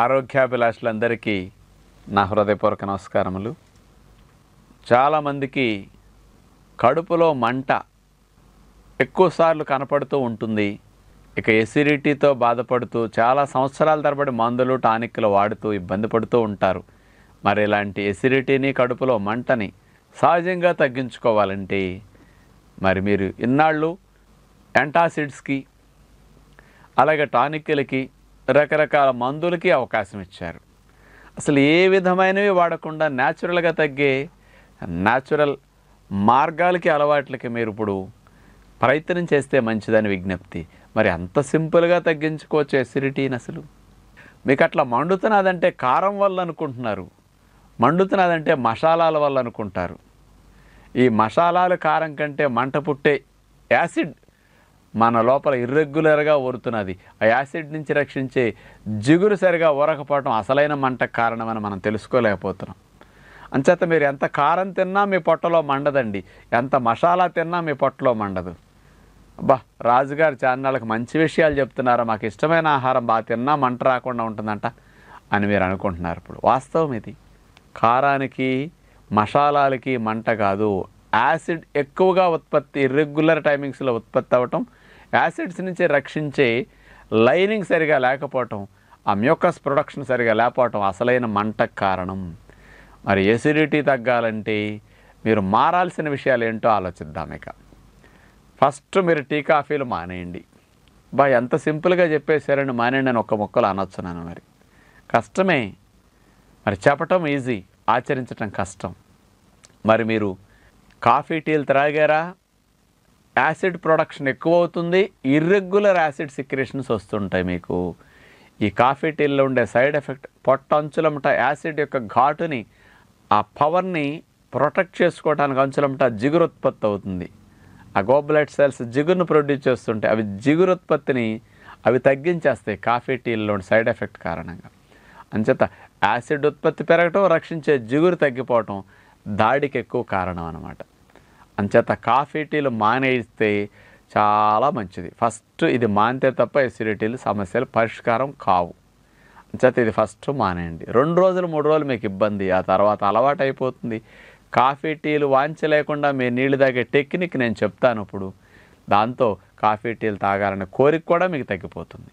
ఆరోగ్యాభిలాషులందరికీ నా హృదయపూర్వక నమస్కారములు చాలామందికి కడుపులో మంట ఎక్కువసార్లు కనపడుతూ ఉంటుంది ఇక ఎసిడిటీతో బాధపడుతూ చాలా సంవత్సరాల తరబడి మందులు టానిక్లు వాడుతూ ఇబ్బంది పడుతూ ఉంటారు మరి ఇలాంటి ఎసిడిటీని కడుపులో మంటని సహజంగా తగ్గించుకోవాలంటే మరి మీరు ఇన్నాళ్ళు యాంటాసిడ్స్కి అలాగే టానిక్లకి రకరకాల మందులకి అవకాశం ఇచ్చారు అసలు ఏ విధమైనవి వాడకుండా న్యాచురల్గా తగ్గే న్యాచురల్ మార్గాలకి అలవాట్లకి మీరు ఇప్పుడు ప్రయత్నం చేస్తే మంచిదని విజ్ఞప్తి మరి అంత సింపుల్గా తగ్గించుకోవచ్చు ఎసిడిటీని అసలు మీకు అట్లా మండుతున్నదంటే కారం వల్ల అనుకుంటున్నారు మండుతున్నదంటే మసాలాల వల్ల అనుకుంటారు ఈ మసాలాలు కారం కంటే మంట పుట్టే యాసిడ్ మన లోపల ఇర్రెగ్యులర్గా ఊరుతున్నది ఆ యాసిడ్ నుంచి రక్షించే జిగురు సరిగా ఊరకపోవడం అసలైన మంట కారణమని మనం తెలుసుకోలేకపోతున్నాం అంచేత మీరు ఎంత కారం తిన్నా మీ పొట్టలో మండదండి ఎంత మసాలా తిన్నా మీ పొట్టలో మండదు అబ్బా రాజుగారు ఛానళ్ళకి మంచి విషయాలు చెప్తున్నారు మాకు ఇష్టమైన ఆహారం బాగా తిన్నా మంట రాకుండా ఉంటుందంట అని మీరు అనుకుంటున్నారు ఇప్పుడు వాస్తవం ఇది కారానికి మసాలాలకి మంట కాదు యాసిడ్ ఎక్కువగా ఉత్పత్తి ఇర్రెగ్యులర్ టైమింగ్స్లో ఉత్పత్తి అవ్వటం యాసిడ్స్ నుంచి రక్షించే లైనింగ్ సరిగా లేకపోవటం ఆ మ్యూకస్ ప్రొడక్షన్ సరిగా లేకపోవటం అసలైన మంట కారణం మరి ఎసిడిటీ తగ్గాలంటే మీరు మారాల్సిన విషయాలు ఏంటో ఆలోచిద్దాం ఇక ఫస్ట్ మీరు టీ కాఫీలు మానేయండి బా ఎంత సింపుల్గా చెప్పేశారని మానేయండి అని ఒక్క మొక్కలు అనొచ్చున్నాను మరి కష్టమే మరి చెప్పటం ఈజీ ఆచరించటం కష్టం మరి మీరు కాఫీ టీలు త్రాగారా యాసిడ్ ప్రొడక్షన్ ఎక్కువ అవుతుంది ఇర్రెగ్యులర్ యాసిడ్ సిక్రేషన్స్ వస్తుంటాయి మీకు ఈ కాఫీ టీల్లో ఉండే సైడ్ ఎఫెక్ట్ పొట్ట అంచులమట యాసిడ్ యొక్క ఘాటుని ఆ పవర్ని ప్రొటెక్ట్ చేసుకోవడానికి అంచులమట జిగురు ఉత్పత్తి అవుతుంది ఆ గోబ్లైట్ సెల్స్ జిగురును ప్రొడ్యూస్ చేస్తుంటాయి అవి జిగురు ఉత్పత్తిని అవి తగ్గించేస్తాయి కాఫీ టీల్లో సైడ్ ఎఫెక్ట్ కారణంగా అంచేత యాసిడ్ ఉత్పత్తి పెరగటం రక్షించే జిగురు తగ్గిపోవటం దాడికి ఎక్కువ కారణం అనమాట అంచేత కాఫీ టీలు మానేస్తే చాలా మంచిది ఫస్ట్ ఇది మానితే తప్ప ఎసిడిటీలు సమస్యలు పరిష్కారం కావు అంచేత ఇది ఫస్ట్ మానేయండి రెండు రోజులు మూడు రోజులు మీకు ఇబ్బంది ఆ తర్వాత అలవాటు అయిపోతుంది కాఫీ టీలు వాంచి లేకుండా మీ నీళ్ళు తాగే టెక్నిక్ నేను చెప్తాను ఇప్పుడు దాంతో కాఫీ టీలు తాగాలనే కోరిక కూడా మీకు తగ్గిపోతుంది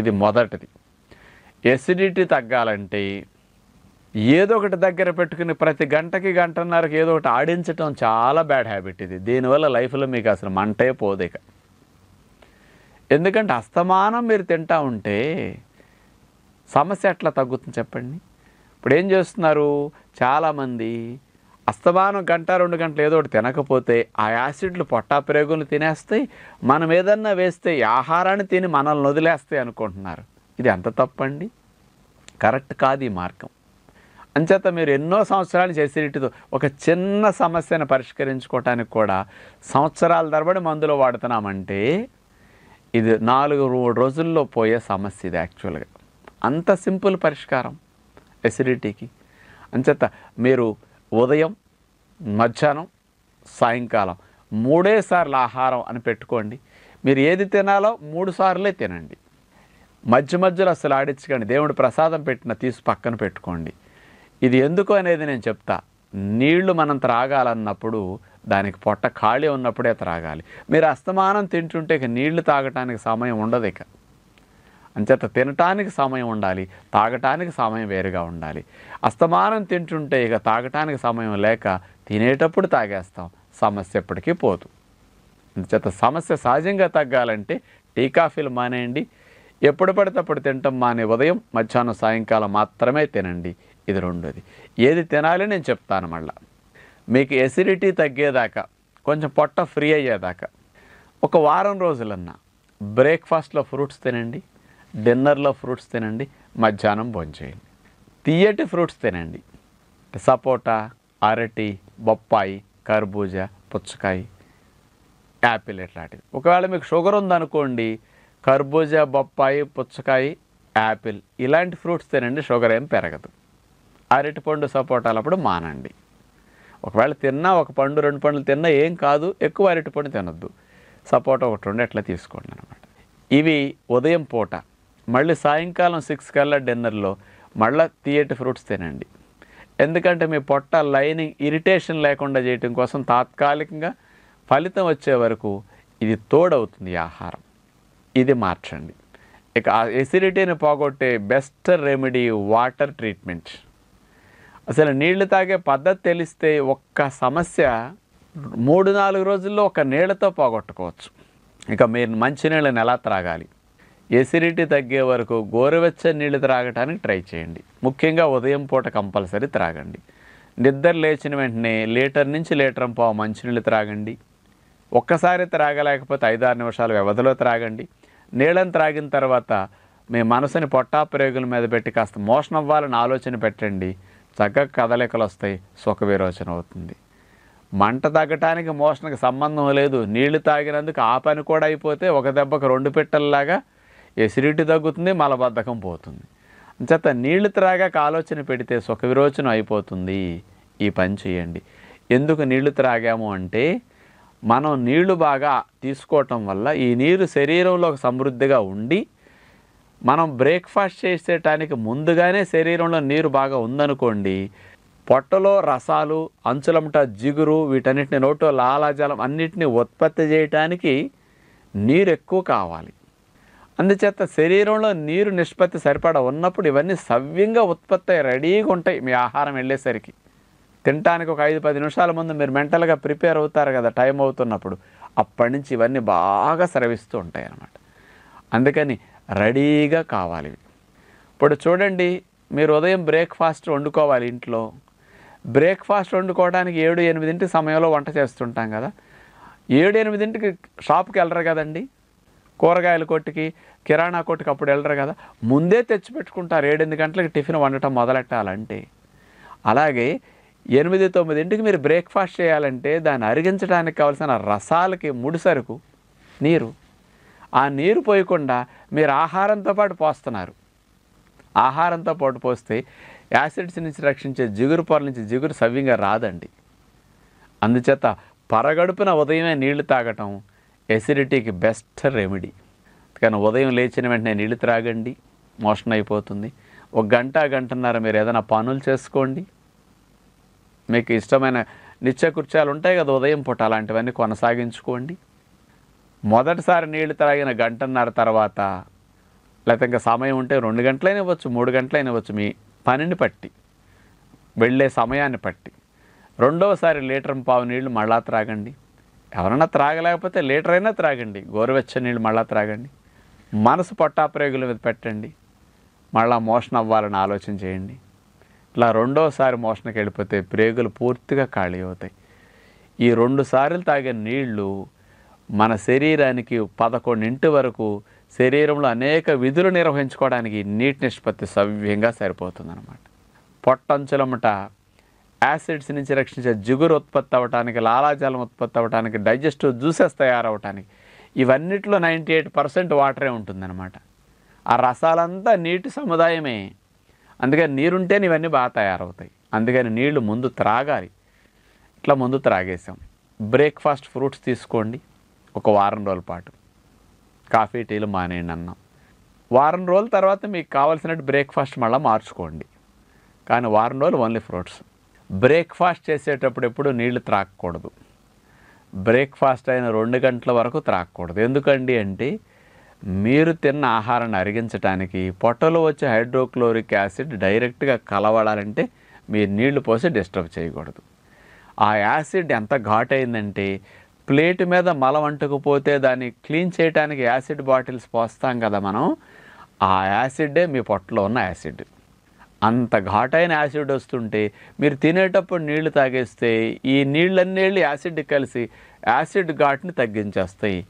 ఇది మొదటిది ఎసిడిటీ తగ్గాలంటే ఏదో ఒకటి దగ్గర పెట్టుకుని ప్రతి గంటకి గంటన్నరకు ఏదో ఒకటి ఆడించటం చాలా బ్యాడ్ హ్యాబిట్ ఇది దీనివల్ల లైఫ్లో మీకు అసలు మంటే పోదిక ఎందుకంటే అస్తమానం మీరు తింటా ఉంటే సమస్య ఎట్లా తగ్గుతుంది చెప్పండి ఇప్పుడు ఏం చేస్తున్నారు చాలామంది అస్తమానం గంట రెండు గంటలు ఏదో ఒకటి తినకపోతే ఆ యాసిడ్లు పొట్టా ప్రేగులు తినేస్తాయి మనం ఏదన్నా వేస్తే ఆహారాన్ని తిని మనల్ని వదిలేస్తాయి అనుకుంటున్నారు ఇది ఎంత తప్పండి కరెక్ట్ కాదు ఈ మార్గం అంచేత మీరు ఎన్నో సంవత్సరాలు చేసేటితో ఒక చిన్న సమస్యను పరిష్కరించుకోవటానికి కూడా సంవత్సరాల తరబడి మందులు వాడుతున్నామంటే ఇది నాలుగు మూడు రోజుల్లో పోయే సమస్య ఇది యాక్చువల్గా అంత సింపుల్ పరిష్కారం ఎసిడిటీకి అంచేత మీరు ఉదయం మధ్యాహ్నం సాయంకాలం మూడేసార్లు ఆహారం అని పెట్టుకోండి మీరు ఏది తినాలో మూడు సార్లే తినండి మధ్య మధ్యలో అసలు ఆడించకండి దేవుడు ప్రసాదం పెట్టిన తీసి పక్కన పెట్టుకోండి ఇది ఎందుకు అనేది నేను చెప్తా నీళ్లు మనం త్రాగాలన్నప్పుడు దానికి పొట్ట ఖాళీ ఉన్నప్పుడే త్రాగాలి మీరు అస్తమానం తింటుంటే ఇక నీళ్లు తాగటానికి సమయం ఉండదు ఇక అంచేత తినటానికి సమయం ఉండాలి తాగటానికి సమయం వేరుగా ఉండాలి అస్తమానం తింటుంటే ఇక తాగటానికి సమయం లేక తినేటప్పుడు తాగేస్తాం సమస్య ఎప్పటికీ పోదు అందుచేత సమస్య సహజంగా తగ్గాలంటే టీ కాఫీలు మానేయండి ఎప్పుడు పడితే అప్పుడు తినటం మానే ఉదయం మధ్యాహ్నం సాయంకాలం మాత్రమే తినండి ఇది రెండోది ఏది తినాలి నేను చెప్తాను మళ్ళీ మీకు ఎసిడిటీ తగ్గేదాకా కొంచెం పొట్ట ఫ్రీ అయ్యేదాకా ఒక వారం రోజులన్నా బ్రేక్ఫాస్ట్లో ఫ్రూట్స్ తినండి డిన్నర్లో ఫ్రూట్స్ తినండి మధ్యాహ్నం భోంచేయండి తీయటి ఫ్రూట్స్ తినండి సపోటా అరటి బొప్పాయి కర్బూజా పుచ్చకాయ యాపిల్ ఇట్లాంటివి ఒకవేళ మీకు షుగర్ ఉందనుకోండి కర్బూజా బొప్పాయి పుచ్చకాయ యాపిల్ ఇలాంటి ఫ్రూట్స్ తినండి షుగర్ ఏం పెరగదు అరటిపండు సపోటాలు అప్పుడు మానండి ఒకవేళ తిన్నా ఒక పండు రెండు పండ్లు తిన్నా ఏం కాదు ఎక్కువ అరటిపండు తినద్దు సపోటా ఒకటి రెండు ఎట్లా తీసుకోండి అనమాట ఇవి ఉదయం పూట మళ్ళీ సాయంకాలం సిక్స్ కల్లా డిన్నర్లో మళ్ళీ తీయటి ఫ్రూట్స్ తినండి ఎందుకంటే మీ పొట్ట లైనింగ్ ఇరిటేషన్ లేకుండా చేయటం కోసం తాత్కాలికంగా ఫలితం వచ్చే వరకు ఇది తోడవుతుంది ఆహారం ఇది మార్చండి ఇక ఎసిడిటీని పోగొట్టే బెస్ట్ రెమెడీ వాటర్ ట్రీట్మెంట్ అసలు నీళ్లు తాగే పద్ధతి తెలిస్తే ఒక్క సమస్య మూడు నాలుగు రోజుల్లో ఒక నీళ్లతో పోగొట్టుకోవచ్చు ఇక మీరు మంచి నీళ్ళని ఎలా త్రాగాలి ఎసిడిటీ తగ్గే వరకు గోరువెచ్చని నీళ్లు త్రాగటానికి ట్రై చేయండి ముఖ్యంగా ఉదయం పూట కంపల్సరీ త్రాగండి నిద్ర లేచిన వెంటనే లీటర్ నుంచి లీటర్ పావు మంచినీళ్ళు త్రాగండి ఒక్కసారి త్రాగలేకపోతే ఐదారు నిమిషాల వ్యవధిలో త్రాగండి నీళ్ళని త్రాగిన తర్వాత మీ మనసుని పొట్టా ప్రయోగుల మీద పెట్టి కాస్త మోషన్ అవ్వాలని ఆలోచన పెట్టండి చక్కగా కదలికలు వస్తాయి సుఖ విరోచన అవుతుంది మంట తగ్గటానికి మోషన్కి సంబంధం లేదు నీళ్లు తాగినందుకు ఆ పని కూడా అయిపోతే ఒక దెబ్బకు రెండు పెట్టల్లాగా ఎసిడిటీ తగ్గుతుంది మలబద్ధకం పోతుంది చేత నీళ్లు త్రాగాక ఆలోచన పెడితే సుఖ విరోచన అయిపోతుంది ఈ పని చేయండి ఎందుకు నీళ్లు త్రాగాము అంటే మనం నీళ్లు బాగా తీసుకోవటం వల్ల ఈ నీరు శరీరంలో సమృద్ధిగా ఉండి మనం బ్రేక్ఫాస్ట్ చేసేటానికి ముందుగానే శరీరంలో నీరు బాగా ఉందనుకోండి పొట్టలో రసాలు అంచులమట జిగురు వీటన్నిటిని నోటో లాలాజలం అన్నిటినీ ఉత్పత్తి చేయటానికి నీరు ఎక్కువ కావాలి అందుచేత శరీరంలో నీరు నిష్పత్తి సరిపడ ఉన్నప్పుడు ఇవన్నీ సవ్యంగా ఉత్పత్తి రెడీగా ఉంటాయి మీ ఆహారం వెళ్ళేసరికి తినటానికి ఒక ఐదు పది నిమిషాల ముందు మీరు మెంటల్గా ప్రిపేర్ అవుతారు కదా టైం అవుతున్నప్పుడు అప్పటి నుంచి ఇవన్నీ బాగా స్రవిస్తూ ఉంటాయి అన్నమాట అందుకని రెడీగా కావాలి ఇప్పుడు చూడండి మీరు ఉదయం బ్రేక్ఫాస్ట్ వండుకోవాలి ఇంట్లో బ్రేక్ఫాస్ట్ వండుకోవడానికి ఏడు ఎనిమిదింటి సమయంలో వంట చేస్తుంటాం కదా ఏడు ఎనిమిదింటికి షాప్కి వెళ్ళరు కదండి కూరగాయల కొట్టుకి కిరాణా కొట్టుకి అప్పుడు వెళ్ళరు కదా ముందే తెచ్చిపెట్టుకుంటారు ఏడెనిమిది గంటలకు టిఫిన్ వండటం మొదలెట్టాలంటే అలాగే ఎనిమిది తొమ్మిదింటికి మీరు బ్రేక్ఫాస్ట్ చేయాలంటే దాన్ని అరిగించడానికి కావాల్సిన రసాలకి ముడిసరుకు నీరు ఆ నీరు పోయకుండా మీరు ఆహారంతో పాటు పోస్తున్నారు ఆహారంతో పాటు పోస్తే యాసిడ్స్ నుంచి రక్షించే జిగురు పొర నుంచి జిగురు సవ్యంగా రాదండి అందుచేత పరగడుపున ఉదయమే నీళ్లు తాగటం ఎసిడిటీకి బెస్ట్ రెమెడీ కానీ ఉదయం లేచిన వెంటనే నీళ్లు త్రాగండి మోషన్ అయిపోతుంది ఒక గంట గంటన్నర మీరు ఏదైనా పనులు చేసుకోండి మీకు ఇష్టమైన నిత్య కుర్చాలు ఉంటాయి కదా ఉదయం పుట అలాంటివన్నీ కొనసాగించుకోండి మొదటిసారి నీళ్లు తాగిన గంటన్నర తర్వాత లేకపోతే ఇంకా సమయం ఉంటే రెండు గంటలైనా ఇవ్వచ్చు మూడు గంటలైనా ఇవ్వచ్చు మీ పనిని పట్టి వెళ్ళే సమయాన్ని పట్టి రెండవసారి లీటర్ పావు నీళ్లు మళ్ళా త్రాగండి ఎవరైనా త్రాగలేకపోతే లీటర్ అయినా త్రాగండి గోరువెచ్చని నీళ్ళు మళ్ళా త్రాగండి మనసు పొట్టాప్రేగుల మీద పెట్టండి మళ్ళా మోషన్ అవ్వాలని ఆలోచన చేయండి ఇట్లా రెండోసారి మోషన్కి వెళ్ళిపోతే ప్రేగులు పూర్తిగా ఖాళీ అవుతాయి ఈ రెండు సార్లు తాగే నీళ్లు మన శరీరానికి పదకొండింటి వరకు శరీరంలో అనేక విధులు నిర్వహించుకోవడానికి నీటి నిష్పత్తి సవ్యంగా అనమాట పొట్టంచులమట యాసిడ్స్ నుంచి రక్షించే జిగురు ఉత్పత్తి అవ్వటానికి లాలాజలం ఉత్పత్తి అవ్వటానికి డైజెస్టివ్ జ్యూసెస్ తయారవటానికి ఇవన్నిట్లో నైంటీ ఎయిట్ పర్సెంట్ వాటరే ఉంటుందన్నమాట ఆ రసాలంతా నీటి సముదాయమే అందుకని నీరుంటేనే ఇవన్నీ బాగా తయారవుతాయి అందుకని నీళ్లు ముందు త్రాగాలి ఇట్లా ముందు త్రాగేసాం బ్రేక్ఫాస్ట్ ఫ్రూట్స్ తీసుకోండి ఒక వారం రోజుల పాటు కాఫీ టీలు మానేయండి అన్నాం వారం రోజుల తర్వాత మీకు కావాల్సినట్టు బ్రేక్ఫాస్ట్ మళ్ళీ మార్చుకోండి కానీ వారం రోజులు ఓన్లీ ఫ్రూట్స్ బ్రేక్ఫాస్ట్ చేసేటప్పుడు ఎప్పుడు నీళ్లు త్రాగకూడదు బ్రేక్ఫాస్ట్ అయిన రెండు గంటల వరకు త్రాగకూడదు ఎందుకండి అంటే మీరు తిన్న ఆహారాన్ని అరిగించడానికి పొట్టలో వచ్చే హైడ్రోక్లోరిక్ యాసిడ్ డైరెక్ట్గా కలవడాలంటే మీరు నీళ్లు పోసి డిస్టర్బ్ చేయకూడదు ఆ యాసిడ్ ఎంత ఘాటైందంటే ప్లేట్ మీద మలం అంటుకుపోతే దాన్ని క్లీన్ చేయడానికి యాసిడ్ బాటిల్స్ పోస్తాం కదా మనం ఆ యాసిడే మీ పొట్టలో ఉన్న యాసిడ్ అంత ఘాటైన యాసిడ్ వస్తుంటే మీరు తినేటప్పుడు నీళ్లు తాగేస్తే ఈ నీళ్ళన్నీ యాసిడ్ కలిసి యాసిడ్ ఘాటుని తగ్గించేస్తాయి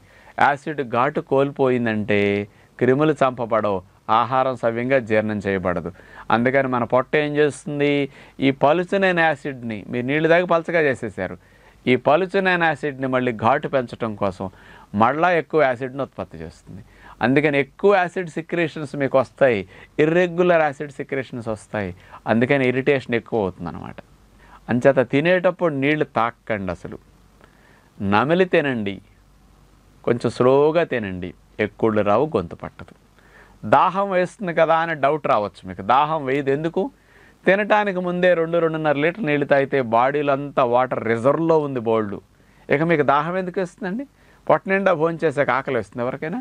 యాసిడ్ ఘాటు కోల్పోయిందంటే క్రిములు చంపబడవు ఆహారం సవ్యంగా జీర్ణం చేయబడదు అందుకని మన పొట్ట ఏం చేస్తుంది ఈ పలుచనైన యాసిడ్ని మీరు నీళ్ళు తాగి పలచగా చేసేసారు ఈ పలుచునైన యాసిడ్ని మళ్ళీ ఘాటు పెంచడం కోసం మళ్ళా ఎక్కువ యాసిడ్ని ఉత్పత్తి చేస్తుంది అందుకని ఎక్కువ యాసిడ్ సిక్రేషన్స్ మీకు వస్తాయి ఇర్రెగ్యులర్ యాసిడ్ సిక్రేషన్స్ వస్తాయి అందుకని ఇరిటేషన్ ఎక్కువ అవుతుందన్నమాట అంచేత తినేటప్పుడు నీళ్లు తాక్కండి అసలు నమిలి తినండి కొంచెం స్లోగా తినండి ఎక్కువ రావు గొంతు పట్టదు దాహం వేస్తుంది కదా అని డౌట్ రావచ్చు మీకు దాహం వేయదు ఎందుకు తినటానికి ముందే రెండు రెండున్నర లీటర్ నీళ్ళు తాగితే బాడీలో అంతా వాటర్ రిజర్వ్లో ఉంది బోల్డు ఇక మీకు దాహం ఎందుకు వేస్తుందండి పొట్ట నిండా భోంచేసాక ఆకలి వేస్తుంది ఎవరికైనా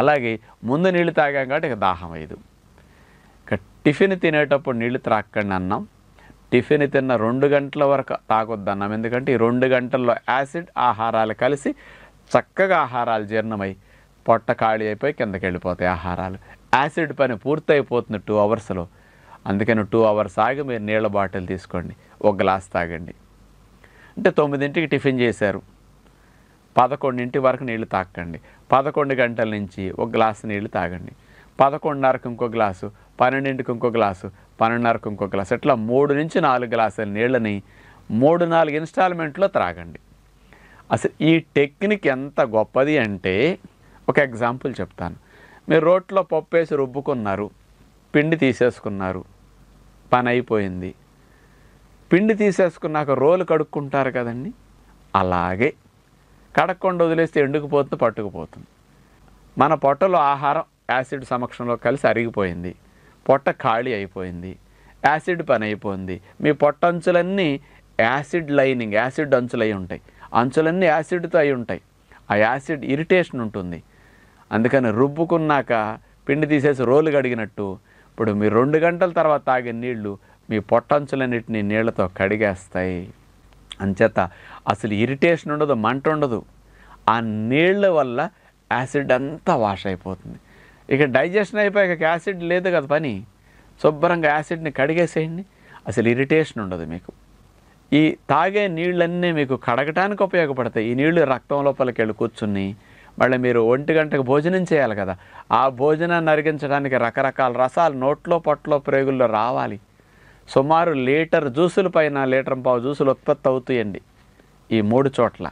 అలాగే ముందు నీళ్ళు తాగాం కాబట్టి ఇక దాహం అయ్యదు ఇక టిఫిన్ తినేటప్పుడు నీళ్ళు త్రాక్కండి అన్నాం టిఫిన్ తిన్న రెండు గంటల వరకు తాగొద్దు అన్నాం ఎందుకంటే ఈ రెండు గంటల్లో యాసిడ్ ఆహారాలు కలిసి చక్కగా ఆహారాలు జీర్ణమై పొట్ట ఖాళీ అయిపోయి కిందకి వెళ్ళిపోతాయి ఆహారాలు యాసిడ్ పని పూర్తయిపోతుంది టూ అవర్స్లో అందుకని టూ అవర్స్ ఆగి మీరు నీళ్ళ బాటిల్ తీసుకోండి ఒక గ్లాస్ తాగండి అంటే తొమ్మిదింటికి టిఫిన్ చేశారు పదకొండింటి వరకు నీళ్లు తాకండి పదకొండు గంటల నుంచి ఒక గ్లాసు నీళ్లు తాగండి పదకొండున్నరకు ఇంకో గ్లాసు పన్నెండింటికి ఇంకో గ్లాసు పన్నెండున్నరకు ఇంకో గ్లాసు ఇట్లా మూడు నుంచి నాలుగు గ్లాసుల నీళ్ళని మూడు నాలుగు ఇన్స్టాల్మెంట్లో త్రాగండి అసలు ఈ టెక్నిక్ ఎంత గొప్పది అంటే ఒక ఎగ్జాంపుల్ చెప్తాను మీరు రోట్లో పప్పు వేసి రుబ్బుకున్నారు పిండి తీసేసుకున్నారు పని అయిపోయింది పిండి తీసేసుకున్నాక రోలు కడుక్కుంటారు కదండి అలాగే కడక్కుండా వదిలేస్తే ఎండుకుపోతుంది పట్టుకుపోతుంది మన పొట్టలో ఆహారం యాసిడ్ సమక్షంలో కలిసి అరిగిపోయింది పొట్ట ఖాళీ అయిపోయింది యాసిడ్ పని అయిపోయింది మీ పొట్ట అంచులన్నీ యాసిడ్ లైనింగ్ యాసిడ్ అంచులై ఉంటాయి అంచులన్నీ యాసిడ్తో అయి ఉంటాయి ఆ యాసిడ్ ఇరిటేషన్ ఉంటుంది అందుకని రుబ్బుకున్నాక పిండి తీసేసి రోలు కడిగినట్టు ఇప్పుడు మీరు రెండు గంటల తర్వాత తాగే నీళ్లు మీ పొట్టంచులన్నిటిని నీళ్లతో కడిగేస్తాయి అంచేత అసలు ఇరిటేషన్ ఉండదు మంట ఉండదు ఆ నీళ్ళ వల్ల యాసిడ్ అంతా వాష్ అయిపోతుంది ఇక డైజెషన్ అయిపోయాక యాసిడ్ లేదు కదా పని శుభ్రంగా యాసిడ్ని కడిగేసేయండి అసలు ఇరిటేషన్ ఉండదు మీకు ఈ తాగే నీళ్ళన్నీ మీకు కడగటానికి ఉపయోగపడతాయి ఈ నీళ్లు రక్తం లోపలికి వెళ్ళి కూర్చుని మళ్ళీ మీరు ఒంటి గంటకు భోజనం చేయాలి కదా ఆ భోజనాన్ని అరిగించడానికి రకరకాల రసాలు నోట్లో పొట్లో ప్రేగుల్లో రావాలి సుమారు లీటర్ జ్యూసుల పైన లీటర్ పావు జ్యూసులు ఉత్పత్తి అవుతాయండి ఈ మూడు చోట్ల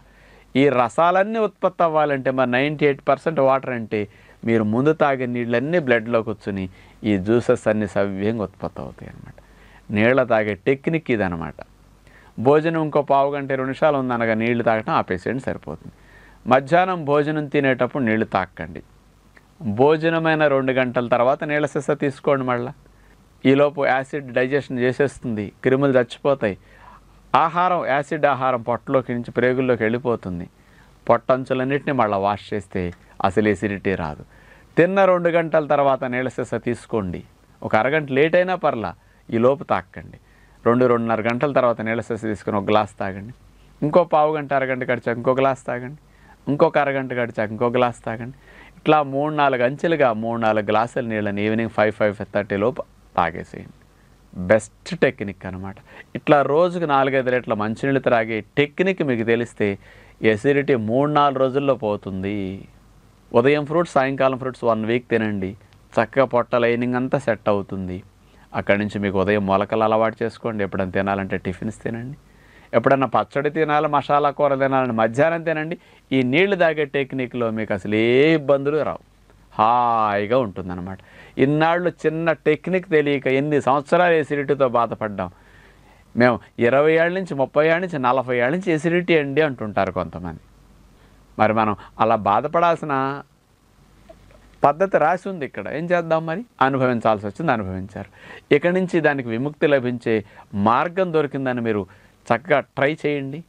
ఈ రసాలన్నీ ఉత్పత్తి అవ్వాలంటే మరి నైంటీ ఎయిట్ పర్సెంట్ వాటర్ అంటే మీరు ముందు తాగే నీళ్ళన్నీ బ్లడ్లో కూర్చుని ఈ జ్యూసెస్ అన్ని సవ్యంగా ఉత్పత్తి అవుతాయి అన్నమాట నీళ్ళ తాగే టెక్నిక్ ఇదనమాట భోజనం ఇంకో పావు గంట రెండు నిమిషాలు ఉందనగా నీళ్లు తాగటం ఆ పేషెంట్ సరిపోతుంది మధ్యాహ్నం భోజనం తినేటప్పుడు నీళ్లు తాకండి భోజనమైన రెండు గంటల తర్వాత నీళ్ళ సిస తీసుకోండి మళ్ళీ ఈలోపు యాసిడ్ డైజెషన్ చేసేస్తుంది క్రిములు చచ్చిపోతాయి ఆహారం యాసిడ్ ఆహారం పొట్టలోకి నుంచి ప్రేగుల్లోకి వెళ్ళిపోతుంది పొట్టంచులన్నింటినీ మళ్ళీ వాష్ చేస్తే అసలు ఎసిడిటీ రాదు తిన్న రెండు గంటల తర్వాత నీళ్ళ సిస తీసుకోండి ఒక అరగంట లేట్ అయినా పర్లా ఈ లోపు తాకండి రెండు రెండున్నర గంటల తర్వాత నీళ్ళ సిస తీసుకుని ఒక గ్లాస్ తాగండి ఇంకో పావు గంట అరగంట గడిచాక ఇంకో గ్లాస్ తాగండి ఇంకొక అరగంట గడిచాక ఇంకో గ్లాస్ తాగండి ఇట్లా మూడు నాలుగు అంచెలుగా మూడు నాలుగు గ్లాసుల నీళ్ళని ఈవినింగ్ ఫైవ్ ఫైవ్ థర్టీలోపు తాగేసేయండి బెస్ట్ టెక్నిక్ అనమాట ఇట్లా రోజుకు నాలుగైదు లీటర్ల మంచినీళ్ళు త్రాగే టెక్నిక్ మీకు తెలిస్తే ఎసిడిటీ మూడు నాలుగు రోజుల్లో పోతుంది ఉదయం ఫ్రూట్స్ సాయంకాలం ఫ్రూట్స్ వన్ వీక్ తినండి చక్కగా పొట్ట లైనింగ్ అంతా సెట్ అవుతుంది అక్కడి నుంచి మీకు ఉదయం మొలకలు అలవాటు చేసుకోండి ఎప్పుడైనా తినాలంటే టిఫిన్స్ తినండి ఎప్పుడన్నా పచ్చడి తినాలి మసాలా కూర తినాలని మధ్యాహ్నం తినండి ఈ నీళ్లు తాగే టెక్నిక్లో మీకు అసలు ఏ ఇబ్బందులు రావు హాయిగా ఉంటుందన్నమాట ఇన్నాళ్ళు చిన్న టెక్నిక్ తెలియక ఎన్ని సంవత్సరాలు ఎసిడిటీతో బాధపడ్డాం మేము ఇరవై ఏళ్ళ నుంచి ముప్పై ఏళ్ళ నుంచి నలభై ఏళ్ళ నుంచి ఎసిడిటీ అండి అంటుంటారు కొంతమంది మరి మనం అలా బాధపడాల్సిన పద్ధతి రాసి ఉంది ఇక్కడ ఏం చేద్దాం మరి అనుభవించాల్సి వచ్చింది అనుభవించారు ఇక్కడి నుంచి దానికి విముక్తి లభించే మార్గం దొరికిందని మీరు చక్కగా ట్రై చేయండి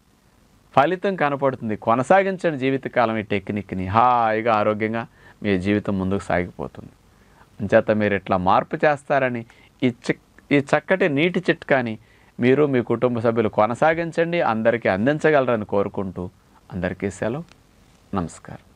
ఫలితం కనపడుతుంది కొనసాగించండి జీవితకాలం ఈ టెక్నిక్ని హాయిగా ఆరోగ్యంగా మీ జీవితం ముందుకు సాగిపోతుంది అంచేత మీరు ఇట్లా మార్పు చేస్తారని ఈ చిక్ ఈ చక్కటి నీటి చిట్కాని మీరు మీ కుటుంబ సభ్యులు కొనసాగించండి అందరికీ అందించగలరని కోరుకుంటూ అందరికీ సెలవు నమస్కారం